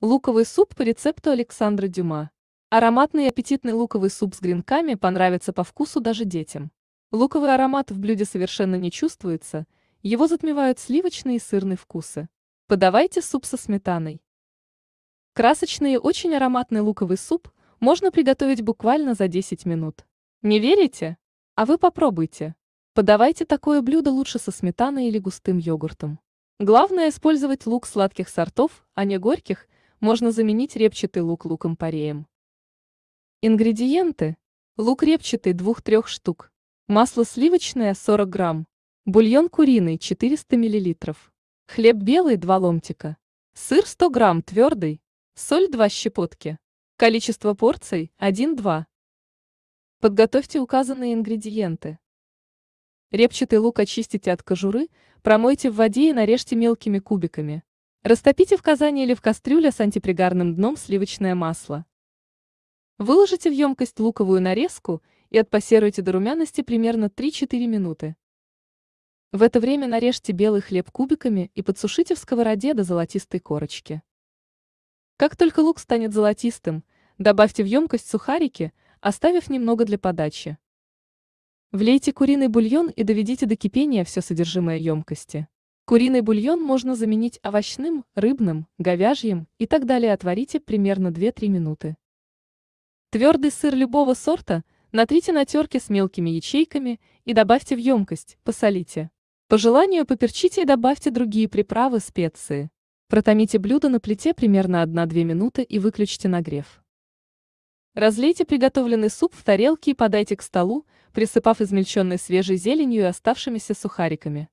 Луковый суп по рецепту Александра Дюма. Ароматный и аппетитный луковый суп с гренками понравится по вкусу даже детям. Луковый аромат в блюде совершенно не чувствуется, его затмевают сливочные и сырные вкусы. Подавайте суп со сметаной. Красочный и очень ароматный луковый суп можно приготовить буквально за 10 минут. Не верите? А вы попробуйте. Подавайте такое блюдо лучше со сметаной или густым йогуртом. Главное использовать лук сладких сортов, а не горьких – можно заменить репчатый лук луком-пореем. Ингредиенты. Лук репчатый 2-3 штук. Масло сливочное 40 грамм. Бульон куриный 400 мл, Хлеб белый 2 ломтика. Сыр 100 грамм твердый. Соль 2 щепотки. Количество порций 1-2. Подготовьте указанные ингредиенты. Репчатый лук очистите от кожуры, промойте в воде и нарежьте мелкими кубиками. Растопите в казане или в кастрюле с антипригарным дном сливочное масло. Выложите в емкость луковую нарезку и отпассируйте до румяности примерно 3-4 минуты. В это время нарежьте белый хлеб кубиками и подсушите в сковороде до золотистой корочки. Как только лук станет золотистым, добавьте в емкость сухарики, оставив немного для подачи. Влейте куриный бульон и доведите до кипения все содержимое емкости. Куриный бульон можно заменить овощным, рыбным, говяжьим и так далее. Отварите примерно 2-3 минуты. Твердый сыр любого сорта натрите на терке с мелкими ячейками и добавьте в емкость, посолите. По желанию поперчите и добавьте другие приправы, специи. Протомите блюдо на плите примерно 1-2 минуты и выключите нагрев. Разлейте приготовленный суп в тарелки и подайте к столу, присыпав измельченной свежей зеленью и оставшимися сухариками.